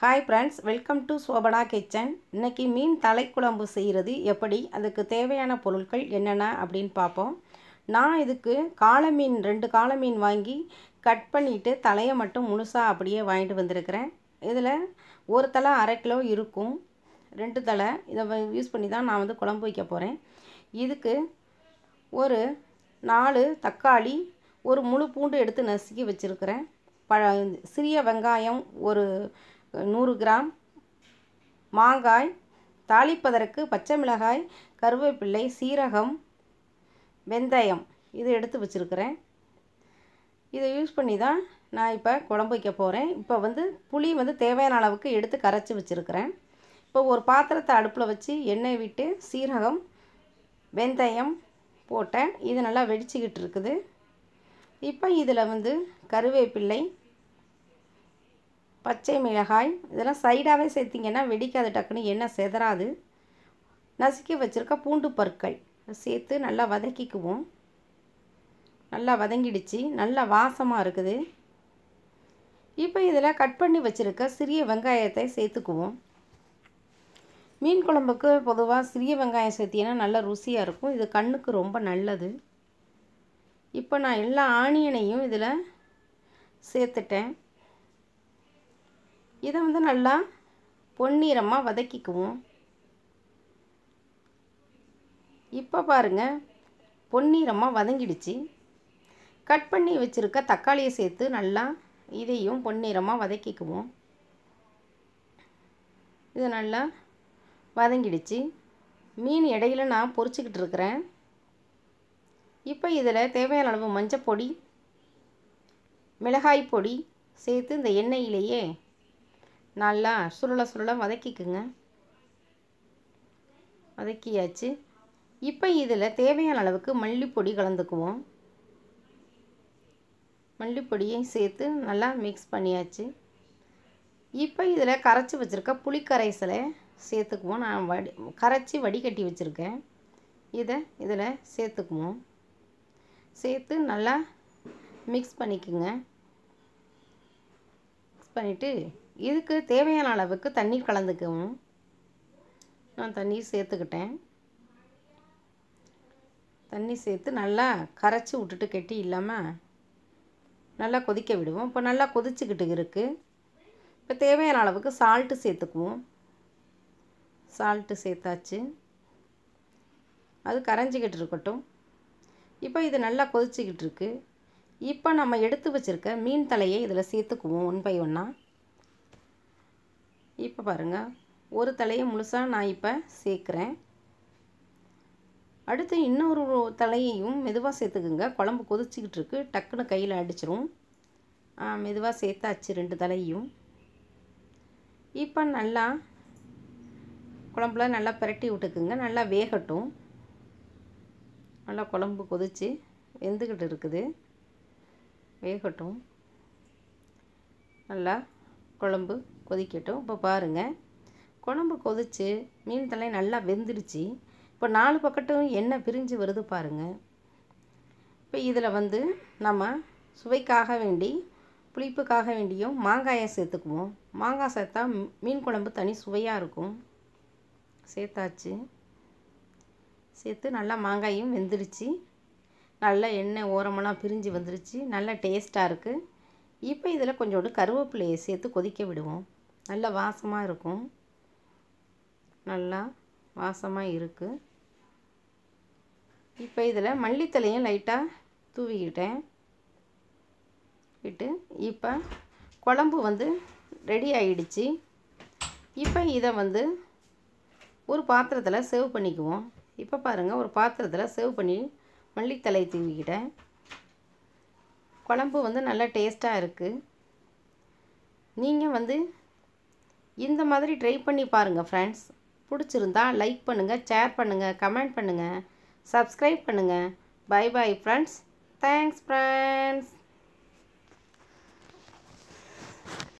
hi friends welcome to Shobana kitchen இன்றைக்கி மீன் தலைக்குழம்பு செய்கிறது எப்படி அதுக்கு தேவையான பொருட்கள் என்னென்ன அப்படின்னு பார்ப்போம் நான் இதுக்கு காளை மீன் ரெண்டு காளை மீன் வாங்கி கட் பண்ணிவிட்டு தலையை மட்டும் முழுசாக அப்படியே வாங்கிட்டு வந்திருக்கிறேன் இதில் ஒரு தலை அரை கிலோ இருக்கும் ரெண்டு தலை இதை யூஸ் பண்ணி தான் நான் வந்து குழம்பு வைக்க போகிறேன் இதுக்கு ஒரு நாலு தக்காளி ஒரு முழு பூண்டு எடுத்து நசுக்கி வச்சுருக்கிறேன் பழ சிறிய வெங்காயம் ஒரு நூறு கிராம் மாங்காய் தாளிப்பதற்கு பச்சை மிளகாய் கருவேப்பிள்ளை சீரகம் வெந்தயம் இதை எடுத்து வச்சுருக்கிறேன் இதை யூஸ் பண்ணி தான் நான் இப்போ குழம்பு வைக்க போகிறேன் இப்போ வந்து புளி வந்து தேவையான அளவுக்கு எடுத்து கரைச்சி வச்சுருக்கிறேன் இப்போ ஒரு பாத்திரத்தை அடுப்பில் வச்சு எண்ணெய் விட்டு சீரகம் வெந்தயம் போட்டேன் இது நல்லா வெடிச்சிக்கிட்டு இருக்குது இப்போ இதில் வந்து கருவேப்பிள்ளை பச்சை மிளகாய் இதெல்லாம் சைடாகவே சேர்த்திங்கன்னா வெடிக்காது டக்குன்னு எண்ணெய் செதறாது நசுக்கி வச்சுருக்க பூண்டு பற்கள் சேர்த்து நல்லா வதக்கிக்குவோம் நல்லா வதங்கிடுச்சு நல்லா வாசமாக இருக்குது இப்போ இதில் கட் பண்ணி வச்சுருக்க சிறிய வெங்காயத்தை சேர்த்துக்குவோம் மீன் குழம்புக்கு பொதுவாக சிறிய வெங்காயம் சேர்த்திங்கன்னா நல்லா ருசியாக இருக்கும் இது கண்ணுக்கு ரொம்ப நல்லது இப்போ நான் எல்லா ஆனியனையும் இதில் சேர்த்துட்டேன் இதை வந்து நல்லா பொன்னிறமாக வதக்கிக்குவோம் இப்போ பாருங்கள் பொன்னிறமாக வதங்கிடுச்சு கட் பண்ணி வச்சுருக்க தக்காளியை சேர்த்து நல்லா இதையும் பொன்னிறமாக வதக்கிக்குவோம் இது நல்லா வதங்கிடுச்சு மீன் இடையில நான் பொறிச்சிக்கிட்டு இருக்கிறேன் இப்போ இதில் தேவையான அளவு மஞ்சப்பொடி மிளகாய் பொடி சேர்த்து இந்த எண்ணெயிலேயே நல்லா சுருள சுருள வதக்கிக்குங்க வதக்கியாச்சு இப்போ இதில் தேவையான அளவுக்கு மல்லிப்பொடி கலந்துக்குவோம் மல்லிப்பொடியை சேர்த்து நல்லா மிக்ஸ் பண்ணியாச்சு இப்போ இதில் கரைச்சி வச்சுருக்க புளிக்கரைசலை சேர்த்துக்குவோம் நான் வடி கரைச்சி வடிகட்டி வச்சுருக்கேன் இதை இதில் சேர்த்துக்குவோம் சேர்த்து நல்லா மிக்ஸ் பண்ணிக்குங்க மிக்ஸ் பண்ணிவிட்டு இதுக்கு தேவையான அளவுக்கு தண்ணீர் கலந்துக்கவும் நான் தண்ணீர் சேர்த்துக்கிட்டேன் தண்ணி சேர்த்து நல்லா கரைச்சி விட்டுட்டு கெட்டி இல்லாமல் நல்லா கொதிக்க விடுவோம் இப்போ நல்லா கொதிச்சுக்கிட்டு இருக்குது இப்போ தேவையான அளவுக்கு சால்ட்டு சேர்த்துக்குவோம் சால்ட்டு சேர்த்தாச்சு அது கரைஞ்சிக்கிட்டு இருக்கட்டும் இப்போ இது நல்லா கொதிச்சுக்கிட்டு இருக்குது இப்போ நம்ம எடுத்து வச்சுருக்க மீன் தலையை இதில் சேர்த்துக்குவோம் ஒன் பை ஒன்னாக இப்போ பாருங்கள் ஒரு தலையை முழுசாக நான் இப்போ சேர்க்குறேன் அடுத்து இன்னொரு தலையையும் மெதுவாக சேர்த்துக்குங்க குழம்பு கொதிச்சிக்கிட்டு இருக்கு டக்குன்னு கையில் அடிச்சிரும் மெதுவாக சேர்த்தாச்சு ரெண்டு தலையும் இப்போ நல்லா குழம்புல நல்லா பிரட்டி விட்டுக்குங்க நல்லா வேகட்டும் நல்லா குழம்பு கொதிச்சு வெந்துக்கிட்டு இருக்குது வேகட்டும் நல்லா குழம்பு கொதிக்கட்டும் இப்போ பாருங்கள் குழம்பு கொதித்து மீன் தலை நல்லா வெந்துடுச்சு இப்போ நாலு பக்கட்டும் எண்ணெய் பிரிஞ்சு வருது பாருங்கள் இப்போ இதில் வந்து நம்ம சுவைக்காக வேண்டி புளிப்புக்காக வேண்டியும் மாங்காயை சேர்த்துக்குவோம் மாங்காய் சேர்த்தா மீன் குழம்பு தனி சுவையாக இருக்கும் சேர்த்தாச்சு சேர்த்து நல்லா மாங்காயும் வெந்துடுச்சு நல்லா எண்ணெய் ஓரமெல்லாம் பிரிஞ்சு வந்துடுச்சு நல்லா டேஸ்ட்டாக இருக்குது இப்போ இதில் கொஞ்சோண்டு கருவேப்பிலையை சேர்த்து கொதிக்க விடுவோம் நல்லா வாசமாக இருக்கும் நல்லா வாசமாக இருக்குது இப்போ இதில் மல்லித்தலையும் லைட்டாக தூவிக்கிட்டேன் விட்டு இப்போ குழம்பு வந்து ரெடி ஆகிடுச்சு இப்போ இதை வந்து ஒரு பாத்திரத்தில் சேவ் பண்ணிக்குவோம் இப்போ பாருங்கள் ஒரு பாத்திரத்தில் சேவ் பண்ணி மல்லித்தலை தூவிக்கிட்டேன் குழம்பு வந்து நல்லா டேஸ்ட்டாக இருக்குது நீங்கள் வந்து இந்த மாதிரி ட்ரை பண்ணி பாருங்கள் ஃப்ரெண்ட்ஸ் பிடிச்சிருந்தா லைக் பண்ணுங்கள் ஷேர் பண்ணுங்கள் கமெண்ட் பண்ணுங்கள் சப்ஸ்கிரைப் பண்ணுங்கள் bye bye friends thanks friends